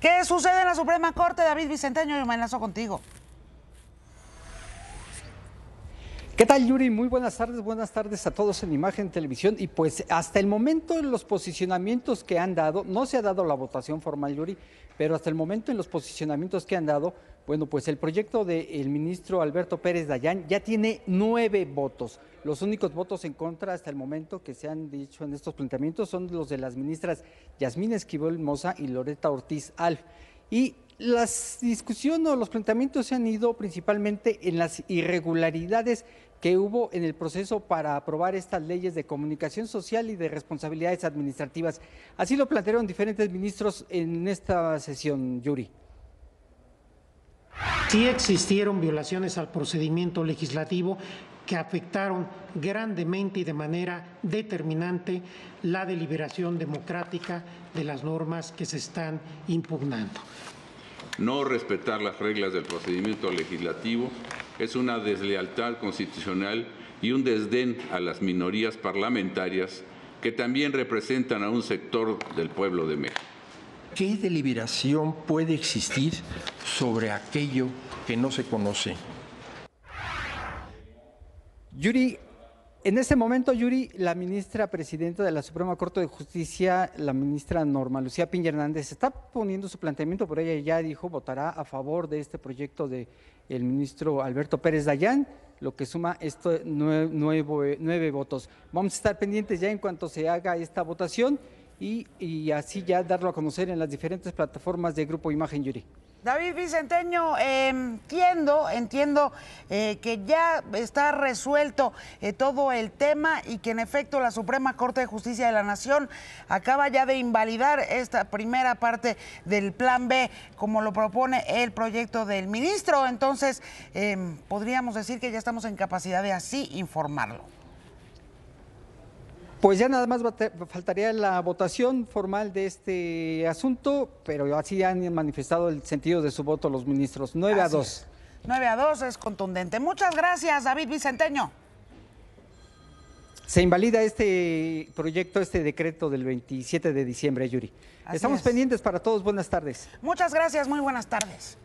¿Qué sucede en la Suprema Corte, David Vicenteño? Yo me enlazo contigo. ¿Qué tal, Yuri? Muy buenas tardes, buenas tardes a todos en Imagen Televisión. Y pues hasta el momento en los posicionamientos que han dado, no se ha dado la votación formal, Yuri, pero hasta el momento en los posicionamientos que han dado, bueno, pues el proyecto del ministro Alberto Pérez Dayán ya tiene nueve votos. Los únicos votos en contra hasta el momento que se han dicho en estos planteamientos son los de las ministras Yasmín Esquivel Moza y Loreta Ortiz Alf. Y las discusiones o los planteamientos se han ido principalmente en las irregularidades que hubo en el proceso para aprobar estas leyes de comunicación social y de responsabilidades administrativas. Así lo plantearon diferentes ministros en esta sesión, Yuri. Sí existieron violaciones al procedimiento legislativo que afectaron grandemente y de manera determinante la deliberación democrática de las normas que se están impugnando. No respetar las reglas del procedimiento legislativo es una deslealtad constitucional y un desdén a las minorías parlamentarias que también representan a un sector del pueblo de México. ¿Qué deliberación puede existir sobre aquello que no se conoce? Yuri, en ese momento, Yuri, la ministra presidenta de la Suprema Corte de Justicia, la ministra Norma Lucía Piña Hernández, está poniendo su planteamiento, por ella ya dijo, votará a favor de este proyecto del el ministro Alberto Pérez Dayán, lo que suma estos nueve, votos. Vamos a estar pendientes ya en cuanto se haga esta votación y, y así ya darlo a conocer en las diferentes plataformas de Grupo Imagen Yuri. David Vicenteño, em, entiendo, entiendo eh, que ya está resuelto eh, todo el tema y que en efecto la Suprema Corte de Justicia de la Nación acaba ya de invalidar esta primera parte del plan B, como lo propone el proyecto del ministro. Entonces, em, podríamos decir que ya estamos en capacidad de así informarlo. Pues ya nada más faltaría la votación formal de este asunto, pero así han manifestado el sentido de su voto los ministros. 9 a 2. 9 a 2 es contundente. Muchas gracias, David Vicenteño. Se invalida este proyecto, este decreto del 27 de diciembre, Yuri. Estamos pendientes para todos. Buenas tardes. Muchas gracias, muy buenas tardes.